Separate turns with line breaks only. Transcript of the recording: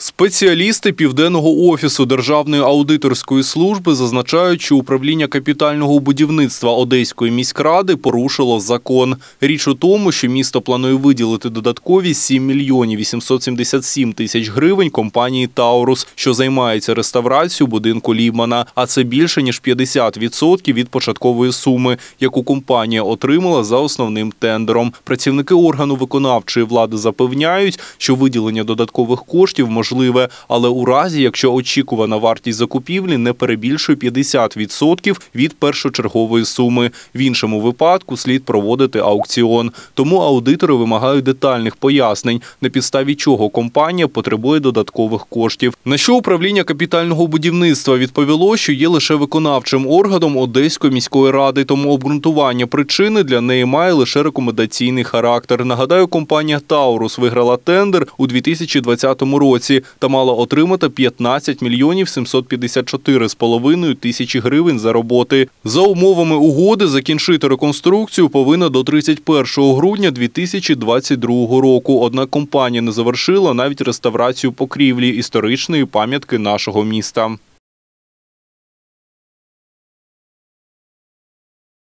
Спеціалісти Південного офісу Державної аудиторської служби зазначають, що управління капітального будівництва Одеської міськради порушило закон. Річ у тому, що місто планує виділити додаткові 7 мільйонів 877 тисяч гривень компанії Таурус, що займається реставрацією будинку Лімана. А це більше ніж 50% від початкової суми, яку компанія отримала за основним тендером. Працівники органу виконавчої влади запевняють, що виділення додаткових коштів може можливе, але у разі, якщо очікувана вартість закупівлі не перебільшує 50% від першочергової суми. В іншому випадку слід проводити аукціон. Тому аудитори вимагають детальних пояснень, на підставі чого компанія потребує додаткових коштів. На що управління капітального будівництва відповіло, що є лише виконавчим органом Одеської міської ради, тому обґрунтування причини для неї має лише рекомендаційний характер. Нагадаю, компанія Таурус виграла тендер у 2020 році та мала отримати 15 мільйонів 754 з половиною тисячі гривень за роботи. За умовами угоди закінчити реконструкцію повинна до 31 грудня 2022 року. Однак компанія не завершила навіть реставрацію покрівлі історичної пам'ятки нашого міста.